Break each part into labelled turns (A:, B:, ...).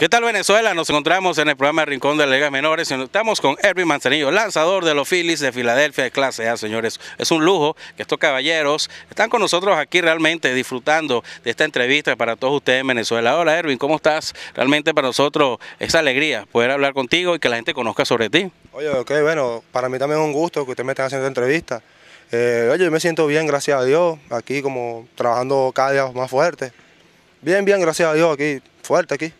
A: ¿Qué tal Venezuela? Nos encontramos en el programa Rincón de Ligas Menores. Estamos con Erwin Manzanillo, lanzador de los Phillies de Filadelfia de clase A, señores. Es un lujo que estos caballeros están con nosotros aquí realmente disfrutando de esta entrevista para todos ustedes en Venezuela. Hola Erwin, ¿cómo estás? Realmente para nosotros es alegría poder hablar contigo y que la gente conozca sobre ti.
B: Oye, ok, bueno, para mí también es un gusto que ustedes me estén haciendo esta entrevista. Eh, oye, yo me siento bien, gracias a Dios, aquí como trabajando cada día más fuerte. Bien, bien, gracias a Dios aquí, fuerte aquí.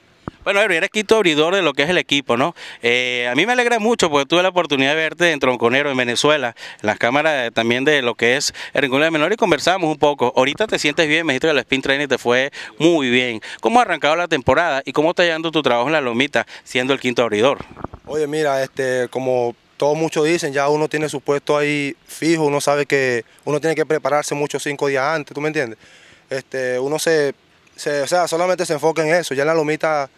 A: Bueno, Eri, eres quinto abridor de lo que es el equipo, ¿no? Eh, a mí me alegra mucho porque tuve la oportunidad de verte en Tronconero, en Venezuela, en las cámaras también de lo que es el Rincón de Menor y conversamos un poco. Ahorita te sientes bien, me dijiste que el spin training te fue muy bien. ¿Cómo ha arrancado la temporada y cómo está llevando tu trabajo en la lomita siendo el quinto abridor?
B: Oye, mira, este, como todos muchos dicen, ya uno tiene su puesto ahí fijo, uno sabe que uno tiene que prepararse mucho cinco días antes, ¿tú me entiendes? Este, uno se, se, o sea, solamente se enfoca en eso, ya en la lomita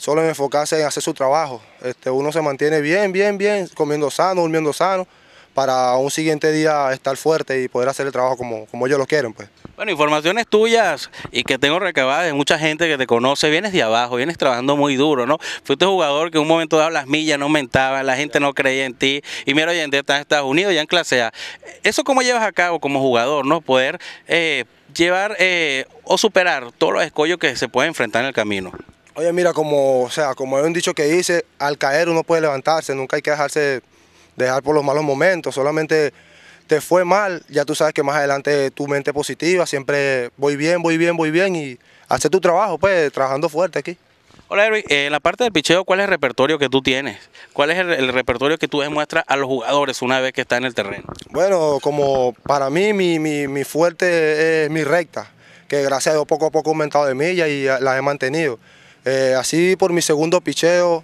B: solo en enfocarse en hacer su trabajo. Este, uno se mantiene bien, bien, bien, comiendo sano, durmiendo sano, para un siguiente día estar fuerte y poder hacer el trabajo como, como ellos lo quieren. Pues.
A: Bueno, informaciones tuyas y que tengo recabadas de mucha gente que te conoce, vienes de abajo, vienes trabajando muy duro, ¿no? Fuiste jugador que en un momento daba las millas no aumentaban, la gente no creía en ti y mira hoy en día estás en Estados Unidos, ya en clase A. ¿Eso cómo llevas a cabo como jugador, ¿no? Poder eh, llevar eh, o superar todos los escollos que se puede enfrentar en el camino.
B: Oye, mira, como, o sea, como un dicho que dice, al caer uno puede levantarse, nunca hay que dejarse dejar por los malos momentos, solamente te fue mal, ya tú sabes que más adelante tu mente positiva, siempre voy bien, voy bien, voy bien y hacer tu trabajo, pues, trabajando fuerte aquí.
A: Hola, Erwin, en eh, la parte del picheo, ¿cuál es el repertorio que tú tienes? ¿Cuál es el, repertorio que tú demuestras a los jugadores una vez que están en el terreno?
B: Bueno, como para mí, mi, fuerte es mi recta, que gracias a Dios poco a poco he aumentado de milla y la he mantenido. Eh, así por mi segundo picheo,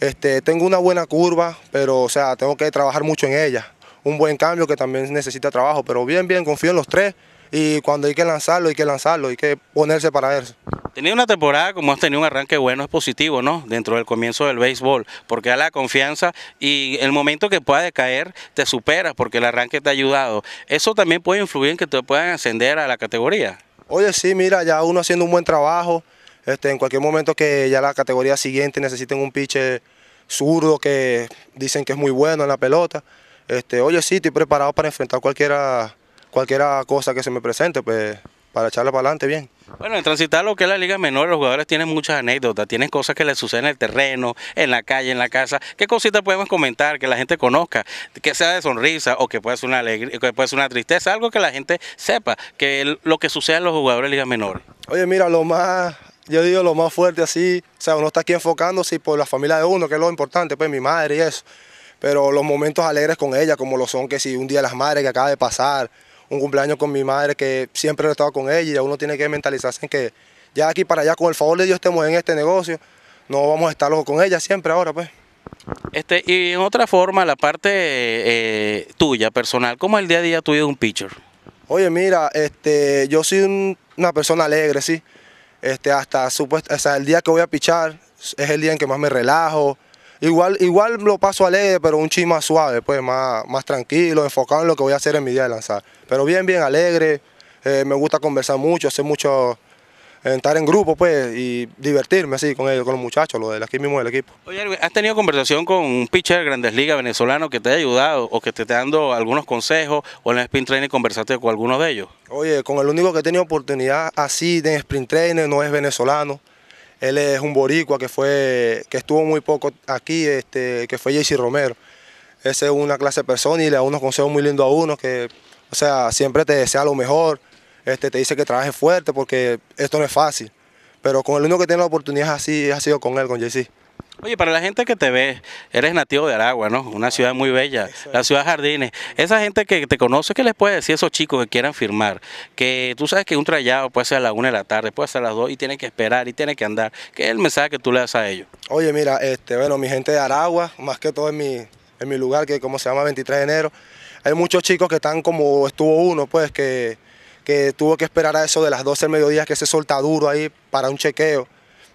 B: este, tengo una buena curva, pero o sea, tengo que trabajar mucho en ella. Un buen cambio que también necesita trabajo, pero bien, bien, confío en los tres. Y cuando hay que lanzarlo, hay que lanzarlo, hay que ponerse para eso.
A: Tenía una temporada como has tenido un arranque bueno es positivo, ¿no? Dentro del comienzo del béisbol, porque da la confianza y el momento que pueda decaer te superas porque el arranque te ha ayudado. Eso también puede influir en que te puedan ascender a la categoría.
B: Oye, sí, mira, ya uno haciendo un buen trabajo, este, en cualquier momento que ya la categoría siguiente necesiten un pitcher zurdo que dicen que es muy bueno en la pelota, este, oye, sí, estoy preparado para enfrentar cualquiera, cualquiera cosa que se me presente, pues para echarle para adelante bien.
A: Bueno, en transitar lo que es la liga menor, los jugadores tienen muchas anécdotas, tienen cosas que les suceden en el terreno, en la calle, en la casa. ¿Qué cositas podemos comentar que la gente conozca? Que sea de sonrisa o que pueda ser una alegría, que pueda ser una tristeza, algo que la gente sepa, que lo que sucede a los jugadores de liga menor.
B: Oye, mira, lo más yo digo lo más fuerte así, o sea, uno está aquí enfocándose por la familia de uno, que es lo importante, pues mi madre y eso. Pero los momentos alegres con ella, como lo son que si un día las madres que acaba de pasar, un cumpleaños con mi madre que siempre he estado con ella y uno tiene que mentalizarse en que ya aquí para allá, con el favor de Dios, estemos en este negocio, no vamos a estar con ella siempre ahora, pues.
A: Este, y en otra forma, la parte eh, tuya, personal, ¿cómo es el día a día tuyo de un pitcher?
B: Oye, mira, este, yo soy una persona alegre, sí este, hasta, supuesto, el día que voy a pichar es el día en que más me relajo. Igual, igual lo paso alegre, pero un chisme más suave, pues más, más tranquilo, enfocado en lo que voy a hacer en mi día de lanzar. Pero bien, bien alegre, eh, me gusta conversar mucho, hacer mucho, estar en grupo pues y divertirme así con ellos, con los muchachos, lo de aquí mismo del equipo.
A: Oye, ¿has tenido conversación con un pitcher de Grandes Ligas venezolano que te haya ayudado o que te esté dando algunos consejos o en el sprint training conversaste con alguno de ellos?
B: Oye, con el único que he tenido oportunidad así de sprint training no es venezolano. Él es un boricua que fue, que estuvo muy poco aquí, este, que fue JC Romero. Ese es una clase de persona y le da unos consejos muy lindos a uno que, o sea, siempre te desea lo mejor. Este, te dice que trabajes fuerte porque esto no es fácil. Pero con el único que tiene la oportunidad así ha sido con él, con JC.
A: Oye, para la gente que te ve, eres nativo de Aragua, ¿no? Una ah, ciudad muy bella, la ciudad Jardines. Esa gente que te conoce, ¿qué les puede decir a esos chicos que quieran firmar? Que tú sabes que un trayado puede ser a las 1 de la tarde, puede ser a las 2 y tienen que esperar y tienen que andar. ¿Qué es el mensaje que tú le das a ellos?
B: Oye, mira, este, bueno, mi gente de Aragua, más que todo en mi, en mi lugar, que como se llama 23 de enero, hay muchos chicos que están como estuvo uno, pues, que que tuvo que esperar a eso de las 12 del mediodía que se solta duro ahí para un chequeo.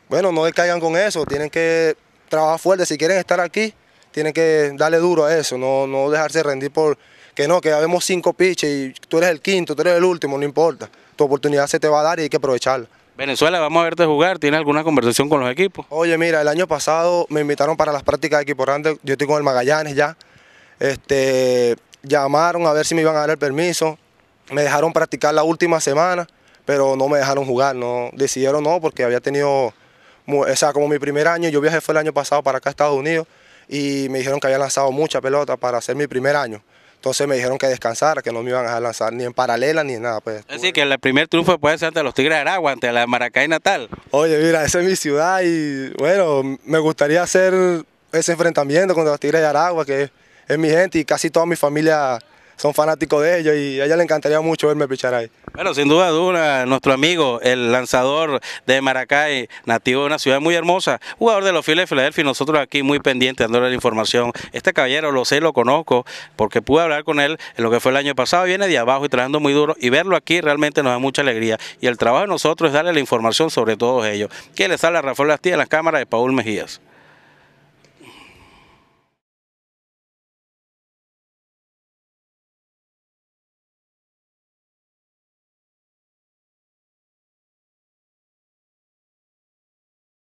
B: Bueno, no caigan con eso, tienen que trabajar fuerte, si quieren estar aquí, tienen que darle duro a eso, no, no dejarse rendir por que no, que vemos cinco piches y tú eres el quinto, tú eres el último, no importa. Tu oportunidad se te va a dar y hay que aprovecharla.
A: Venezuela, vamos a verte jugar. ¿Tienes alguna conversación con los equipos?
B: Oye, mira, el año pasado me invitaron para las prácticas de equipo grande. Yo estoy con el Magallanes ya. Este, llamaron a ver si me iban a dar el permiso me dejaron practicar la última semana, pero no me dejaron jugar, no decidieron no, porque había tenido, o sea, como mi primer año, yo viajé fue el año pasado para acá a Estados Unidos y me dijeron que había lanzado mucha pelota para hacer mi primer año. Entonces me dijeron que descansara, que no me iban a dejar lanzar ni en paralela ni en nada. Pues,
A: Así que el primer triunfo puede ser ante los Tigres de Aragua, ante la Maracay Natal.
B: Oye, mira, esa es mi ciudad y bueno, me gustaría hacer ese enfrentamiento contra los Tigres de Aragua, que es mi gente y casi toda mi familia son fanáticos de ellos y a ella le encantaría mucho verme pichar ahí.
A: Bueno, sin duda duda, nuestro amigo, el lanzador de Maracay, nativo de una ciudad muy hermosa, jugador de los Phillies de Filadelfia, nosotros aquí muy pendientes dándole la información. Este caballero lo sé, lo conozco, porque pude hablar con él en lo que fue el año pasado, viene de abajo y trabajando muy duro y verlo aquí realmente nos da mucha alegría. Y el trabajo de nosotros es darle la información sobre todos ellos. le les habla Rafael Lastía en las cámaras de Paul Mejías.